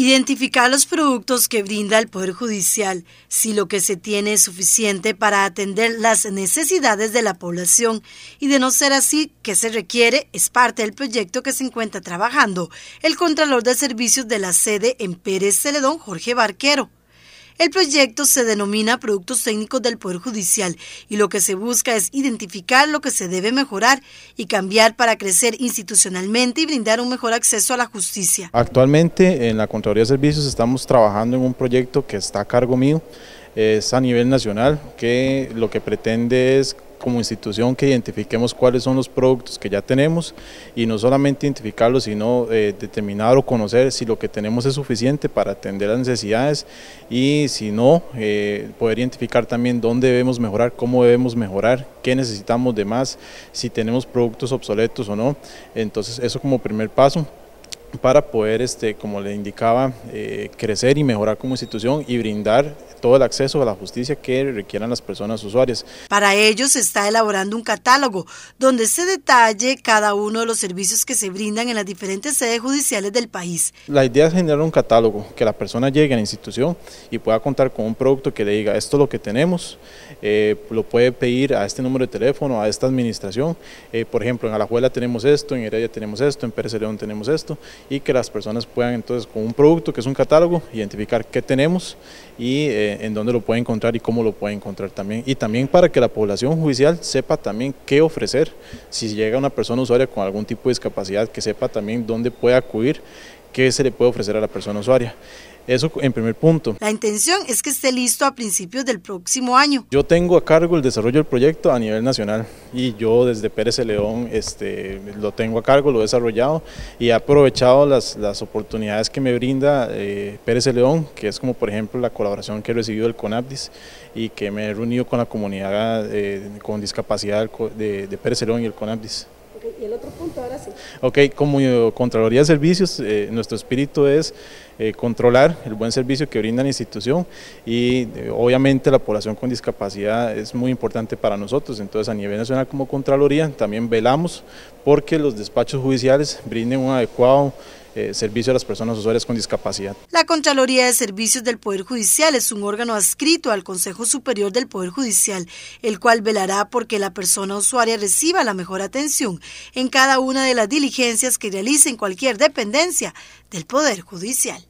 Identificar los productos que brinda el Poder Judicial, si lo que se tiene es suficiente para atender las necesidades de la población y de no ser así, que se requiere? Es parte del proyecto que se encuentra trabajando el Contralor de Servicios de la sede en Pérez Celedón, Jorge Barquero. El proyecto se denomina Productos Técnicos del Poder Judicial y lo que se busca es identificar lo que se debe mejorar y cambiar para crecer institucionalmente y brindar un mejor acceso a la justicia. Actualmente en la Contraloría de Servicios estamos trabajando en un proyecto que está a cargo mío, es a nivel nacional, que lo que pretende es como institución que identifiquemos cuáles son los productos que ya tenemos y no solamente identificarlos, sino eh, determinar o conocer si lo que tenemos es suficiente para atender las necesidades y si no, eh, poder identificar también dónde debemos mejorar, cómo debemos mejorar, qué necesitamos de más, si tenemos productos obsoletos o no. Entonces eso como primer paso para poder, este, como le indicaba, eh, crecer y mejorar como institución y brindar todo el acceso a la justicia que requieran las personas usuarias. Para ello se está elaborando un catálogo donde se detalle cada uno de los servicios que se brindan en las diferentes sedes judiciales del país. La idea es generar un catálogo, que la persona llegue a la institución y pueda contar con un producto que le diga esto es lo que tenemos, eh, lo puede pedir a este número de teléfono, a esta administración. Eh, por ejemplo, en Alajuela tenemos esto, en Heredia tenemos esto, en Pérez León tenemos esto y que las personas puedan entonces con un producto que es un catálogo identificar qué tenemos y eh, en dónde lo pueden encontrar y cómo lo puede encontrar también. Y también para que la población judicial sepa también qué ofrecer, si llega una persona usuaria con algún tipo de discapacidad, que sepa también dónde puede acudir, qué se le puede ofrecer a la persona usuaria. Eso en primer punto. La intención es que esté listo a principios del próximo año. Yo tengo a cargo el desarrollo del proyecto a nivel nacional y yo desde Pérez León este, lo tengo a cargo, lo he desarrollado y he aprovechado las, las oportunidades que me brinda eh, Pérez León, que es como por ejemplo la colaboración que he recibido del CONAPDIS y que me he reunido con la comunidad eh, con discapacidad de, de Pérez León y el CONAPDIS. Y el otro punto, ahora sí. Ok, como Contraloría de Servicios, eh, nuestro espíritu es eh, controlar el buen servicio que brinda la institución y eh, obviamente la población con discapacidad es muy importante para nosotros, entonces a nivel nacional como Contraloría también velamos porque los despachos judiciales brinden un adecuado eh, servicio a las personas usuarias con discapacidad. La Contraloría de Servicios del Poder Judicial es un órgano adscrito al Consejo Superior del Poder Judicial, el cual velará porque la persona usuaria reciba la mejor atención en cada una de las diligencias que realice en cualquier dependencia del Poder Judicial.